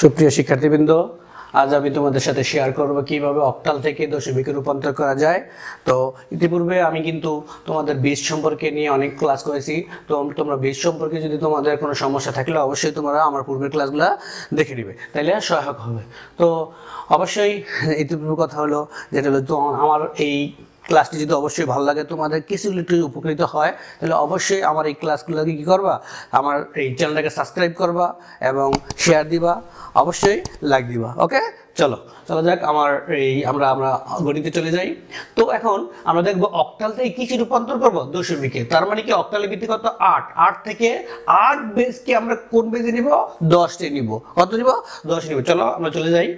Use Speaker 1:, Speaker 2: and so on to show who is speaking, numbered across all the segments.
Speaker 1: সুপ্রিয় শিক্ষার্থীবৃন্দ আজ আমি তোমাদের সাথে শেয়ার করব কিভাবে অক্টাল থেকে দশমিকে রূপান্তর করা যায় তো ইতিপূর্বে আমি কিন্তু তোমাদের বীজ সম্পর্কে নিয়ে অনেক ক্লাস করেছি তো তোমরা বীজ সম্পর্কে যদি তোমাদের কোনো সমস্যা থাকলে অবশ্যই তোমরা আমার পূর্বের ক্লাসগুলো দেখে নেবে তাইলে সহায়ক হবে তো অবশ্যই ইতিপূর্বে কথা হলো যেটা হলো আমার এই ক্লাসটি যদি অবশ্যই ভালো লাগে তোমাদের কিছু লিটারি উপকৃত হয় তাহলে অবশ্যই আমার এই ক্লাসগুলোকে কী করবা আমার এই চ্যানেলটাকে সাবস্ক্রাইব করবা এবং শেয়ার দিবা অবশ্যই লাইক দিবা ওকে চলো চলো যাক আমার এই আমরা আমরা গণিতে চলে যাই তো এখন আমরা দেখব অক্টাল থেকে কিছু রূপান্তর করব দশমিকে তার মানে কি অক্টালের ভিত্তি কত আট আট থেকে আট বেসকে আমরা কোন বেজে নিব দশটে নিব কত নিব দশ নিব চলো আমরা চলে যাই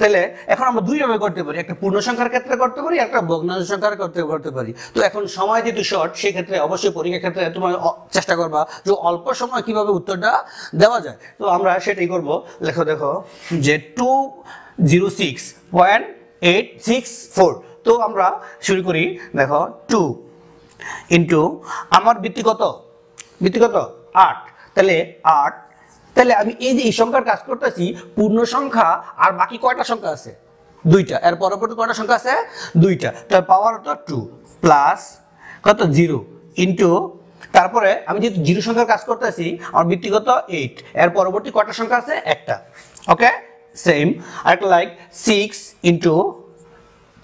Speaker 1: তাহলে এখন আমরা দুইভাবে করতে পারি একটা পূর্ণ সংখ্যার ক্ষেত্রে করতে পারি একটা ভগ্নাংশ সংখ্যার ক্ষেত্রে করতে পারি তো এখন সময় যেহেতু শর্ট সেক্ষেত্রে অবশ্যই পরীক্ষার ক্ষেত্রে তোমার চেষ্টা করবা যে অল্প সময় কিভাবে উত্তরটা দেওয়া যায় তো আমরা সেটাই করব লেখো দেখো যে two zero six one eight six four তো আমরা শুরু করি দেখো টু ইন্টু আমার বৃত্তি কত বৃত্তি কত আট তাহলে আট তাহলে আমি এই যে এই সংখ্যার কাজ করতেছি পূর্ণ সংখ্যা আর বাকি কয়টা সংখ্যা আছে দুইটা এর পরবর্তী কয়টা সংখ্যা আছে দুইটা তার পাওয়ার হতো টু প্লাস কত জিরো ইন্টু তারপরে আমি যেহেতু জিরো সংখ্যার কাজ করতেছি আমার বৃত্তিগত এইট এর পরবর্তী কয়টা সংখ্যা আছে একটা ওকে সেম আরেকটা লাইক সিক্স ইন্টু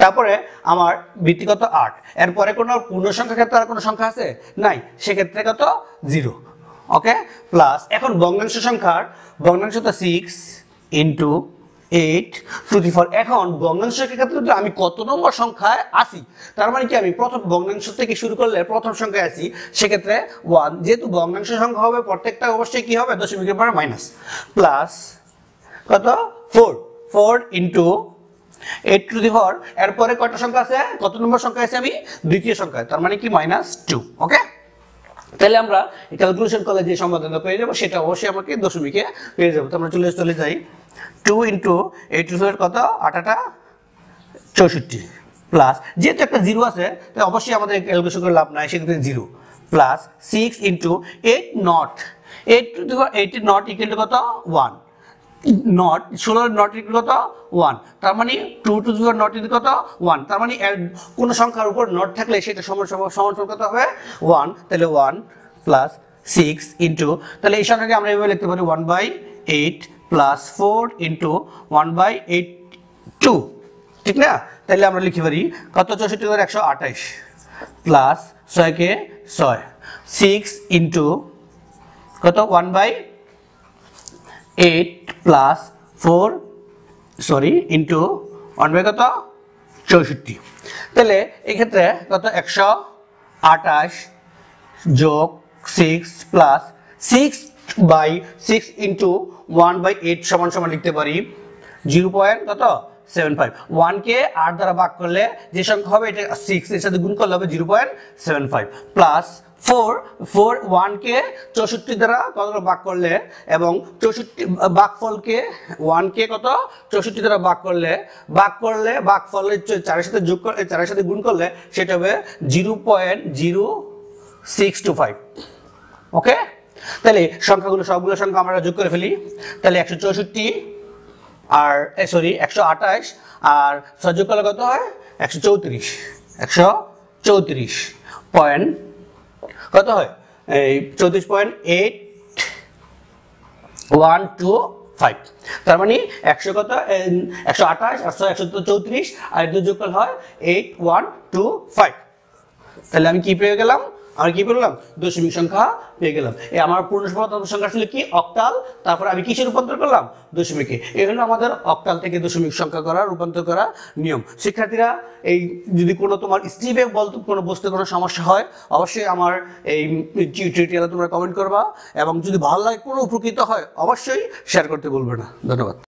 Speaker 1: তারপরে আমার ভিত্তিগত আট এরপরে কোনো পূর্ণ সংখ্যা ক্ষেত্রে আর কোনো সংখ্যা আছে নাই সেক্ষেত্রে কত জিরো ওকে প্লাস এখন বঙ্গাংশ সংখ্যার বঙ্গাংশ তো six into eight two three four এখন ভগ্নাংশের ক্ষেত্রে তো আমি কত নম্বর সংখ্যায় আসি তার মানে কি আমি প্রথম বঙ্গাংশ থেকে শুরু করলে প্রথম সংখ্যায় আসি সেক্ষেত্রে ওয়ান যেহেতু বঙ্গাংশ সংখ্যা হবে প্রত্যেকটা অবশ্যই কি হবে দশমিকের পরে মাইনাস প্লাস কত four four into eight to the four এরপরে কয়টা সংখ্যা আছে কত নম্বর সংখ্যা আছে আমি দ্বিতীয় সংখ্যা তার মানে কি মাইনাস টু ওকে তাহলে আমরা ক্যালকুলেশন করে যে সমাধান পেয়ে যাবো সেটা অবশ্যই আমাকে দশমিকে পেয়ে যাবো তো আমরা চলে চলে যাই two into eight two four কত আটাটা চৌষট্টি প্লাস যেহেতু একটা জিরো আছে তাই অবশ্যই আমাদের ক্যালকুলেশন করে লাভ নাই সেক্ষেত্রে zero plus six into eight not eight two eight not equal to কত ওয়ান নট ষোলোর ইন কত ওয়ান তার মানে টু টু নট ইন কত ওয়ান তার মানে কোনো সংখ্যার উপর নট থাকলে সেটা সমান সমান কত হবে ওয়ান তাহলে ওয়ান প্লাস সিক্স ইন্টু তাহলে এই সংখ্যাকে আমরা এভাবে লিখতে পারি one by eight plus four into one by eight two ঠিক না তাহলে আমরা লিখতে পারি কত চৌষট্টি হাজার একশো আঠাইশ প্লাস ছয়কে ছয় সিক্স ইন্টু কত one by eight plus four sorry into one by কত চৌষট্টি তাহলে এক্ষেত্রে কত একশো আটাশ যোগ six plus six by six into one by eight সমান সমান লিখতে পারি জিরো পয়েন্ট কত সেভেন ফাইভ ওয়ানকে আট দ্বারা বাগ করলে যে সংখ্যা হবে এটা সিক্স এর সাথে গুণ করলে হবে zero point seven five plus four four ওয়ানকে চৌষট্টি দ্বারা কত ভাগ করলে এবং চৌষট্টি বাঘফলকে ওয়ানকে কত চৌষট্টি দ্বারা ভাগ করলে ভাগ করলে বাঘফলের চারের সাথে যোগ করলে চারের সাথে গুণ করলে সেটা হবে zero point zero six two five okay তাহলে সংখ্যাগুলো সবগুলো সংখ্যা আমরা যোগ করে ফেলি তাহলে একশো চৌষট্টি আর সরি একশো আঠাশ আর ছয় করলে কত হয় একশো চৌত্রিশ একশো চৌত্রিশ পয়েন্ট কত হয় এই চৌত্রিশ point eight one two five তার মানে একশো কত একশো আঠাশ একশো একশো চৌত্রিশ আর দু হয় এইট ওয়ান টু ফাইভ তাহলে আমি কি পেয়ে গেলাম আর কি বললাম দশমিক সংখ্যা পেয়ে গেলাম এ আমার পূর্ণ সংখ্যা সংখ্যা ছিল কি অক্টাল তারপরে আমি কিসে রূপান্তর করলাম দশমিকে এই হলো আমাদের অক্টাল থেকে দশমিক সংখ্যা করা রূপান্তর করা নিয়ম শিক্ষার্থীরা এই যদি কোনো তোমার স্লিপে বল কোনো বসতে কোনো সমস্যা হয় অবশ্যই আমার এই টিউটোরিয়ালে তোমরা কমেন্ট করবা এবং যদি ভালো লাগে কোনো উপকৃত হয় অবশ্যই শেয়ার করতে বলবে না ধন্যবাদ